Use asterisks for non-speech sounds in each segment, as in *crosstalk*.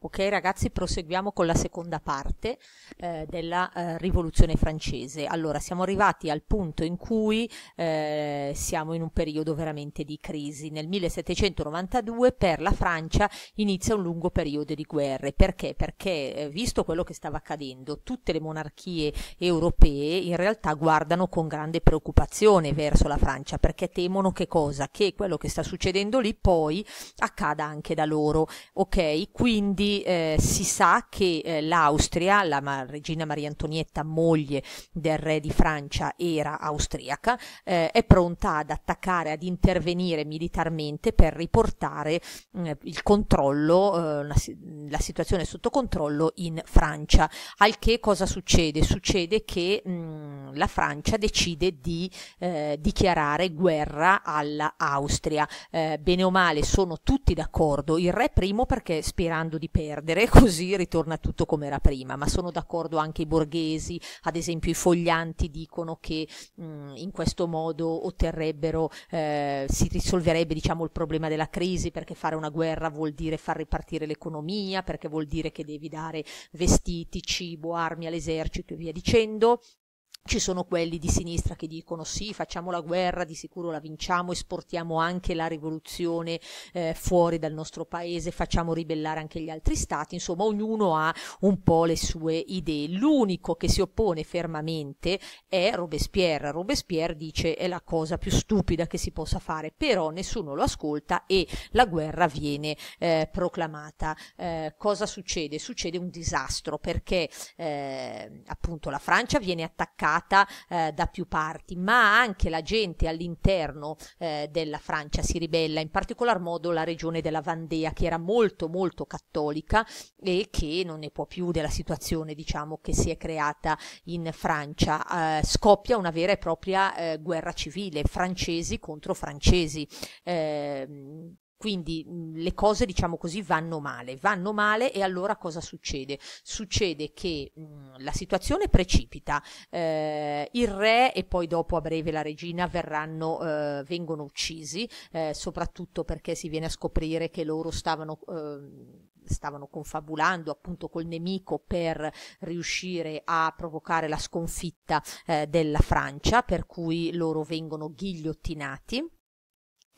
Ok ragazzi, proseguiamo con la seconda parte eh, della eh, rivoluzione francese. Allora, siamo arrivati al punto in cui eh, siamo in un periodo veramente di crisi. Nel 1792 per la Francia inizia un lungo periodo di guerre. Perché? Perché, eh, visto quello che stava accadendo, tutte le monarchie europee in realtà guardano con grande preoccupazione verso la Francia, perché temono che cosa? Che quello che sta succedendo lì poi accada anche da loro. Ok? Quindi eh, si sa che eh, l'Austria, la ma regina Maria Antonietta, moglie del re di Francia, era austriaca, eh, è pronta ad attaccare, ad intervenire militarmente per riportare mm, il controllo, eh, la, la, situazione sotto controllo in Francia. Al che cosa succede? Succede che mh, mm, la Francia decide di eh, dichiarare guerra all'Austria. Eh, bene o male sono tutti d'accordo, il re primo perché sperando di perdere *laughs* così ritorna tutto come era prima, ma sono d'accordo anche i borghesi, ad esempio i foglianti dicono che mh, mm, in questo modo otterrebbero, eh, si risolverebbe diciamo il problema della crisi perché fare una guerra vuol dire far ripartire l'economia, perché vuol dire che devi dare vestiti, cibo, armi all'esercito e via dicendo. Ci sono quelli di sinistra che dicono sì, facciamo la guerra, di sicuro la vinciamo, esportiamo anche la rivoluzione eh, fuori dal nostro paese, facciamo ribellare anche gli altri stati, insomma ognuno ha un po' le sue idee. L'unico che si oppone fermamente è Robespierre. Robespierre dice è la cosa più stupida che si possa fare, però nessuno lo ascolta e la guerra viene eh, proclamata. Eh, cosa succede? Succede un disastro perché eh, appunto la Francia viene attaccata riportata eh, da più parti, ma anche la gente all'interno eh, della Francia si ribella, in particolar modo la regione della Vandea che era molto molto cattolica e che non ne può più della situazione diciamo che si è creata in Francia. Eh, scoppia una vera e propria eh, guerra civile, francesi contro francesi eh, quindi mhmm, le cose, diciamo così, vanno male, vanno male e allora cosa succede? Succede che mh, mhmm, la situazione precipita, eh, il re e poi dopo a breve la regina verranno, eh, vengono uccisi, eh, soprattutto perché si viene a scoprire che loro stavano ehm, stavano confabulando appunto col nemico per riuscire a provocare la sconfitta eh, della Francia, per cui loro vengono ghigliottinati.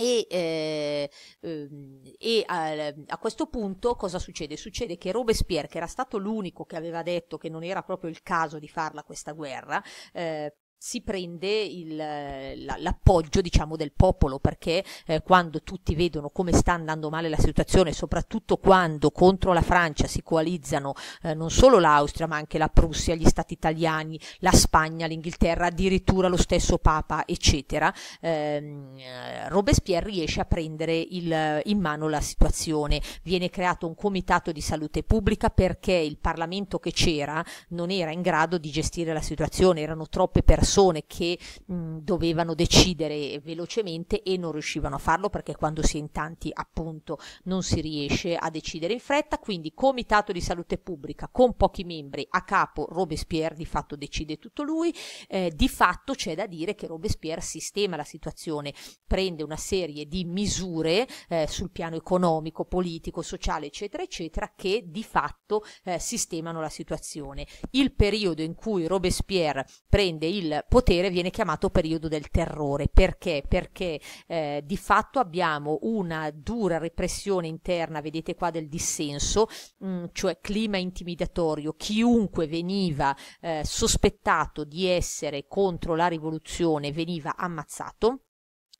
E, eh, ehm, e a, a, questo punto cosa succede? Succede che Robespierre, che era stato l'unico che aveva detto che non era proprio il caso di farla questa guerra, eh, si prende il, eh, l'appoggio diciamo del popolo perché eh, quando tutti vedono come sta andando male la situazione soprattutto quando contro la Francia si coalizzano eh, non solo l'Austria ma anche la Prussia, gli stati italiani, la Spagna, l'Inghilterra, addirittura lo stesso Papa eccetera ehm, eh, Robespierre riesce a prendere il, in mano la situazione viene creato un comitato di salute pubblica perché il Parlamento che c'era non era in grado di gestire la situazione erano troppe persone persone che mh, dovevano decidere velocemente e non riuscivano a farlo perché quando si è in tanti appunto non si riesce a decidere in fretta, quindi Comitato di Salute Pubblica con pochi membri a capo Robespierre di fatto decide tutto lui, eh, di fatto c'è da dire che Robespierre sistema la situazione, prende una serie di misure eh, sul piano economico, politico, sociale eccetera eccetera che di fatto eh, sistemano la situazione. Il periodo in cui Robespierre prende il potere viene chiamato periodo del terrore. Perché? Perché eh, di fatto abbiamo una dura repressione interna, vedete qua, del dissenso, mh, mm, cioè clima intimidatorio. Chiunque veniva eh, sospettato di essere contro la rivoluzione veniva ammazzato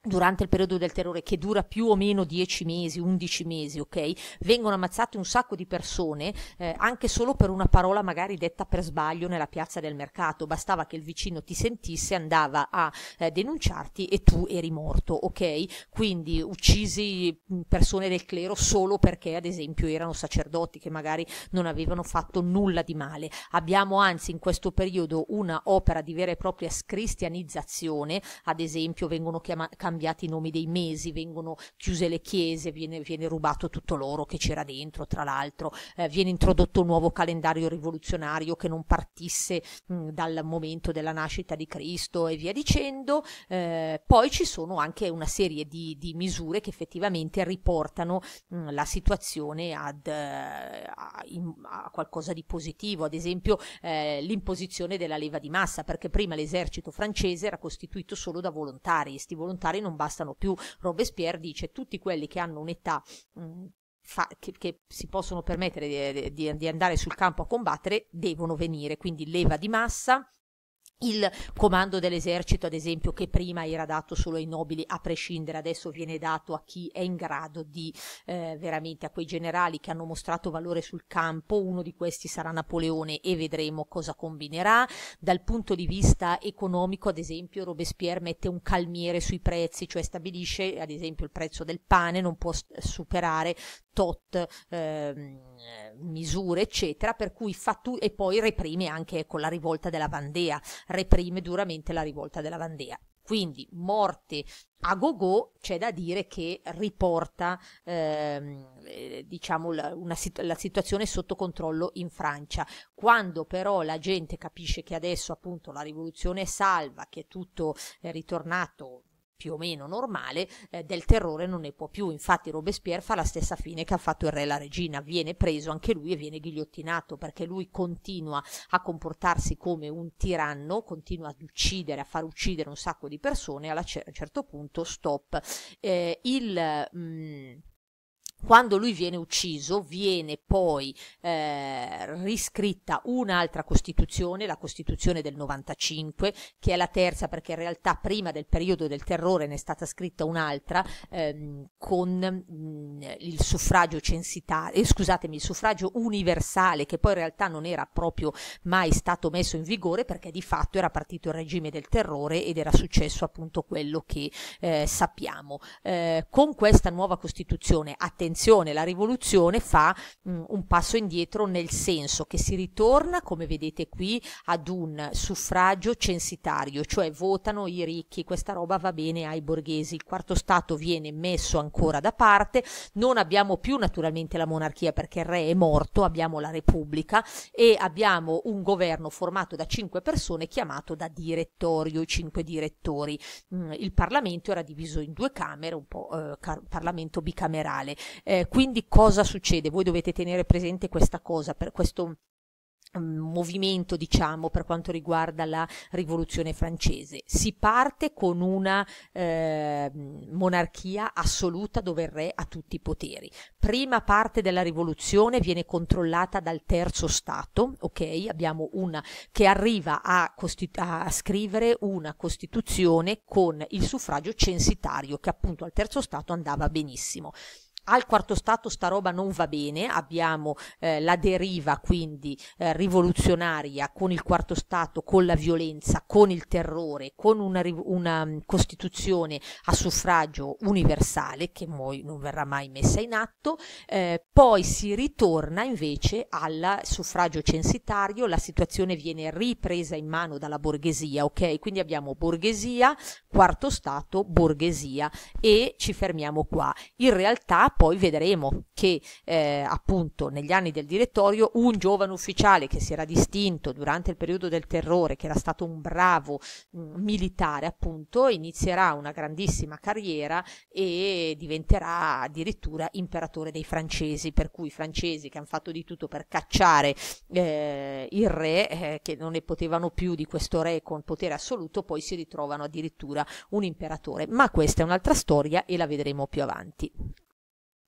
durante il periodo del terrore che dura più o meno 10 mesi, 11 mesi, ok? Vengono ammazzate un sacco di persone eh, anche solo per una parola magari detta per sbaglio nella piazza del mercato, bastava che il vicino ti sentisse, andava a eh, denunciarti e tu eri morto, ok? Quindi uccisi mm, persone del clero solo perché ad esempio erano sacerdoti che magari non avevano fatto nulla di male. Abbiamo anzi in questo periodo una opera di vera e propria scristianizzazione, ad esempio vengono chiamate cambiati i nomi dei mesi, vengono chiuse le chiese, viene, viene rubato tutto l'oro che c'era dentro, tra l'altro, eh, viene introdotto un nuovo calendario rivoluzionario che non partisse mh, mm, dal momento della nascita di Cristo e via dicendo. Eh, poi ci sono anche una serie di, di misure che effettivamente riportano mh, mm, la situazione ad, eh, a, in, a, qualcosa di positivo, ad esempio eh, l'imposizione della leva di massa, perché prima l'esercito francese era costituito solo da volontari, e sti volontari quali non bastano più. Robespierre dice tutti quelli che hanno un'età mh, mm, Fa, che, che, si possono permettere di, di, di, andare sul campo a combattere devono venire, quindi leva di massa, il comando dell'esercito, ad esempio, che prima era dato solo ai nobili a prescindere, adesso viene dato a chi è in grado di eh, veramente a quei generali che hanno mostrato valore sul campo. Uno di questi sarà Napoleone e vedremo cosa combinerà. Dal punto di vista economico, ad esempio, Robespierre mette un calmiere sui prezzi, cioè stabilisce, ad esempio, il prezzo del pane non può superare tot eh, misure eccetera per cui fattu- e poi reprime anche con la rivolta della Vandea reprime duramente la rivolta della Vandea quindi morte a gogo c'è da dire che riporta ehm, eh, diciamo la, una, la, situazione sotto controllo in Francia quando però la gente capisce che adesso appunto la rivoluzione è salva che è tutto è ritornato più o meno normale, eh, del terrore non ne può più. Infatti Robespierre fa la stessa fine che ha fatto il re e la regina, viene preso anche lui e viene ghigliottinato perché lui continua a comportarsi come un tiranno, continua ad uccidere, a far uccidere un sacco di persone, a un certo punto stop. Eh, il... Mh, mm, quando lui viene ucciso viene poi eh, riscritta un'altra Costituzione, la Costituzione del 95, che è la terza perché in realtà prima del periodo del terrore ne è stata scritta un'altra ehm, con mh, mm, il suffragio censitario, eh, scusatemi, il suffragio universale che poi in realtà non era proprio mai stato messo in vigore perché di fatto era partito il regime del terrore ed era successo appunto quello che eh, sappiamo. Eh, con questa nuova Costituzione attenzione attenzione, la rivoluzione fa mh, mm, un passo indietro nel senso che si ritorna, come vedete qui, ad un suffragio censitario, cioè votano i ricchi, questa roba va bene ai borghesi, il quarto stato viene messo ancora da parte, non abbiamo più naturalmente la monarchia perché il re è morto, abbiamo la repubblica e abbiamo un governo formato da cinque persone chiamato da direttorio, i cinque direttori. Mm, il Parlamento era diviso in due camere, un po' eh, Parlamento bicamerale. Eh, quindi cosa succede? Voi dovete tenere presente questa cosa, per questo mm, movimento diciamo per quanto riguarda la rivoluzione francese si parte con una eh, monarchia assoluta dove il re ha tutti i poteri prima parte della rivoluzione viene controllata dal terzo stato ok abbiamo una che arriva a, a scrivere una costituzione con il suffragio censitario che appunto al terzo stato andava benissimo al quarto stato sta roba non va bene, abbiamo eh, la deriva quindi eh, rivoluzionaria con il quarto stato, con la violenza, con il terrore, con una, una mm, Costituzione a suffragio universale che poi non verrà mai messa in atto, eh, poi si ritorna invece al suffragio censitario, la situazione viene ripresa in mano dalla borghesia, ok? Quindi abbiamo borghesia, quarto stato, borghesia e ci fermiamo qua. In realtà poi vedremo che eh, appunto negli anni del direttorio un giovane ufficiale che si era distinto durante il periodo del terrore, che era stato un bravo mh, mm, militare appunto, inizierà una grandissima carriera e diventerà addirittura imperatore dei francesi, per cui i francesi che hanno fatto di tutto per cacciare eh, il re, eh, che non ne potevano più di questo re con potere assoluto, poi si ritrovano addirittura un imperatore. Ma questa è un'altra storia e la vedremo più avanti.